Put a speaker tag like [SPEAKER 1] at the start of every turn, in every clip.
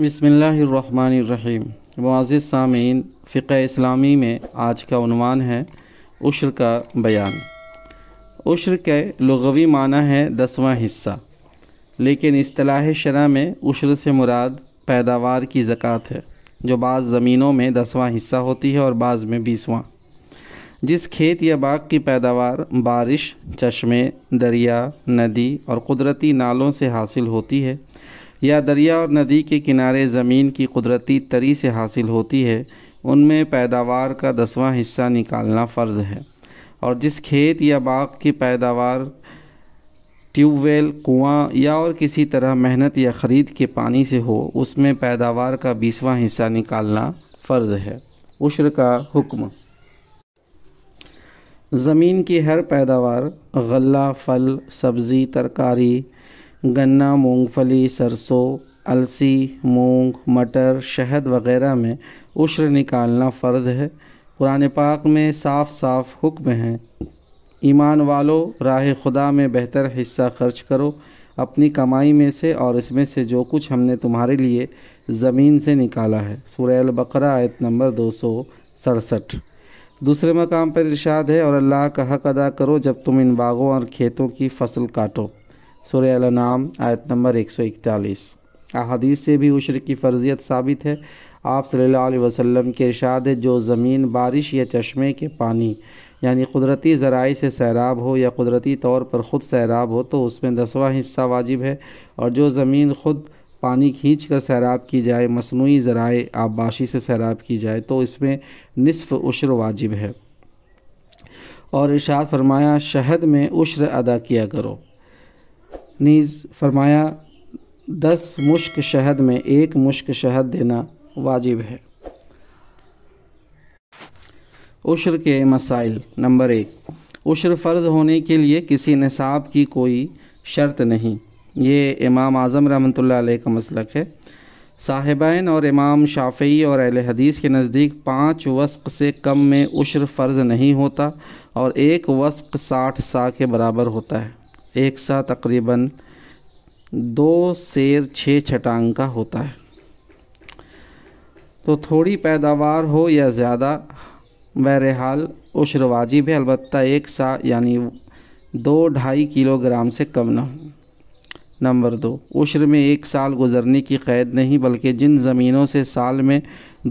[SPEAKER 1] बसमीम मुआज़ सामीन फ़िक इस्लामी में आज का नवान है उश्र का बयान उश्र के लगवी माना है दसवां हिस्सा लेकिन अतलाह शरा में उश्र से मुराद पैदावार की ज़क़़त है जो बाज़ ज़मीनों में दसवां हिस्सा होती है और बाज़ में बीसवां जिस खेत या बाग की पैदावार बारिश चश्मे दरिया नदी और कुदरती नालों से हासिल होती है या दरिया और नदी के किनारे ज़मीन की कुदरती तरी से हासिल होती है उनमें पैदावार का दसवां हिस्सा निकालना फ़र्ज है और जिस खेत या बाग की पैदावार ट्यूबवेल कुआं या और किसी तरह मेहनत या ख़रीद के पानी से हो उसमें पैदावार का बीसवां हिस्सा निकालना फ़र्ज है उश्र का हुक्म ज़मीन की हर पैदावार गल्ला फल सब्ज़ी तरकारी गन्ना मूंगफली सरसों अलसी मूंग मटर शहद वगैरह में उश्र निकालना फ़र्ज है कुरान पाक में साफ साफ हुक्म है ईमान वालों राह खुदा में बेहतर हिस्सा खर्च करो अपनी कमाई में से और इसमें से जो कुछ हमने तुम्हारे लिए ज़मीन से निकाला है सूरह बकरा आयत नंबर दो सौ सड़सठ दूसरे मकाम पर इरशाद है और अल्लाह का हक अदा करो जब तुम इन बागों और खेतों की फसल काटो सुर नाम आयत नंबर एक सौ इकतालीस अहादीस से भी उशर की फ़र्जियत साबित है आप सल्ला वसम के इरशाद जो ज़मीन बारिश या चश्मे के पानी यानी कुदरती ज़राए से सैराब हो या कुदरती तौर पर ख़ुद सैराब हो तो उसमें दसवा हिस्सा वाजिब है और जो ज़मीन ख़ुद पानी खींच कर सैराब की जाए मसनू ज़राए आबाशी से सैराब की जाए तो इसमें नसफ़ उशर वाजिब है और इर्शाद फरमाया शहद में उश्र अदा किया करो नीज़ फरमाया दस मुश्क शहद में एक मुश्क शहद देना वाजिब है उश्र के मसाइल नंबर एक उश्र फ़र्ज़ होने के लिए किसी नसाब की कोई शर्त नहीं ये इमाम आज़म रहमत का मसलक है साहिबान और इमाम शाफ़ी और अहल हदीस के नज़दीक पाँच वस्क से कम में उश्र फ़र्ज़ नहीं होता और एक वस्क साठ सा के बराबर होता है एक सा तकरीबन दो शेर छः छटांग का होता है तो थोड़ी पैदावार हो या ज़्यादा बहरहाल वाजिब भी अलबत् एक सा यानी दो ढाई किलोग्राम से कम ना हो नंबर दो उश्र में एक साल गुजरने की क़ैद नहीं बल्कि जिन ज़मीनों से साल में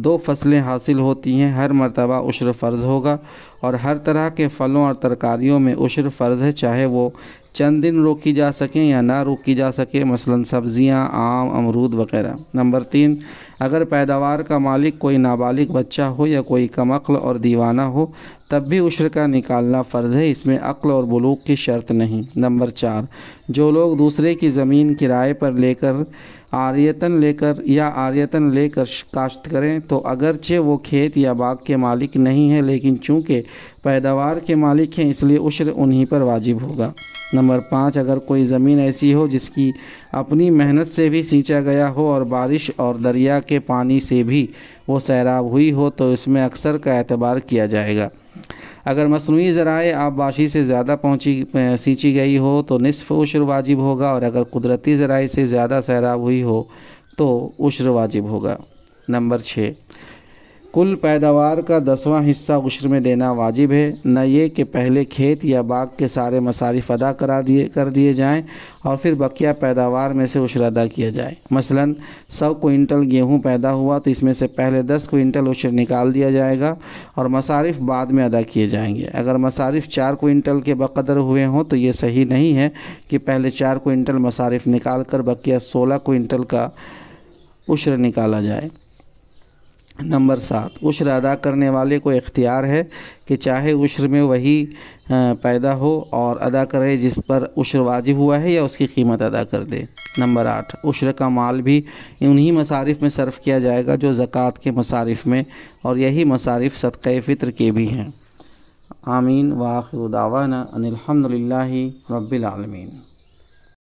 [SPEAKER 1] दो फसलें हासिल होती हैं हर मरतबा उश्र फ़र्ज़ होगा और हर तरह के फलों और तरकारियों में उश्र फ़र्ज़ है चाहे वो चंद दिन रोकी जा सकें या ना रोकी जा सके मसलन सब्ज़ियाँ आम अमरूद वगैरह नंबर तीन अगर पैदावार का मालिक कोई नाबालिग बच्चा हो या कोई कमअल और दीवाना हो तब भी उश्र का निकालना फ़र्ज है इसमें अक्ल और बलूक की शर्त नहीं नंबर चार जो लोग दूसरे की ज़मीन किराए पर लेकर आर्यतन लेकर या आर्यतन लेकर काश्त करें तो अगरचे वो खेत या बाग के मालिक नहीं हैं लेकिन चूँकि पैदावार के मालिक हैं इसलिए उश्र उन्हीं पर वाजिब होगा नंबर पाँच अगर कोई ज़मीन ऐसी हो जिसकी अपनी मेहनत से भी सींचा गया हो और बारिश और दरिया के पानी से भी वो सैराब हुई हो तो इसमें अक्सर का एतबार किया जाएगा अगर मसनू ज़राए आबबाशी से ज़्यादा पहुँची सींची गई हो तो नसफ़ उश्र वाजिब होगा और अगर कुदरती ज़राए से ज़्यादा सैराब हुई हो तो उश्र वाजिब होगा नंबर छः कुल पैदावार का दसवां हिस्सा उश्र में देना वाजिब है न ये कि पहले खेत या बाग के सारे मसारिफ अदा करा दिए कर दिए जाएं और फिर बकिया पैदावार में से उश्र अदा किया जाए मसलन सौ कुंटल गेहूं पैदा हुआ तो इसमें से पहले दस कुंटल उश्र निकाल दिया जाएगा और मसारिफ बाद में अदा किए जाएंगे अगर मसारिफ चार कोंटल के बकदर हुए हों तो ये सही नहीं है कि पहले चार कोंटल मसारिफ निकाल कर बकिया सोलह कोंटल का उश्र निकाला जाए नंबर सात उश्र अदा करने वाले को इख्तियार है कि चाहे उश्र में वही पैदा हो और अदा करे जिस पर उश्र वाजिब हुआ है या उसकी कीमत अदा कर दे नंबर आठ उश्र का माल भी उन्हीं मसारिफ में सर्फ़ किया जाएगा जो ज़क़़त के मसारिफ में और यही मसारिफ सदक़ फ़ितर के भी हैं आमीन वाखिर दावाना अनिलहमदिल्ला रबालमीन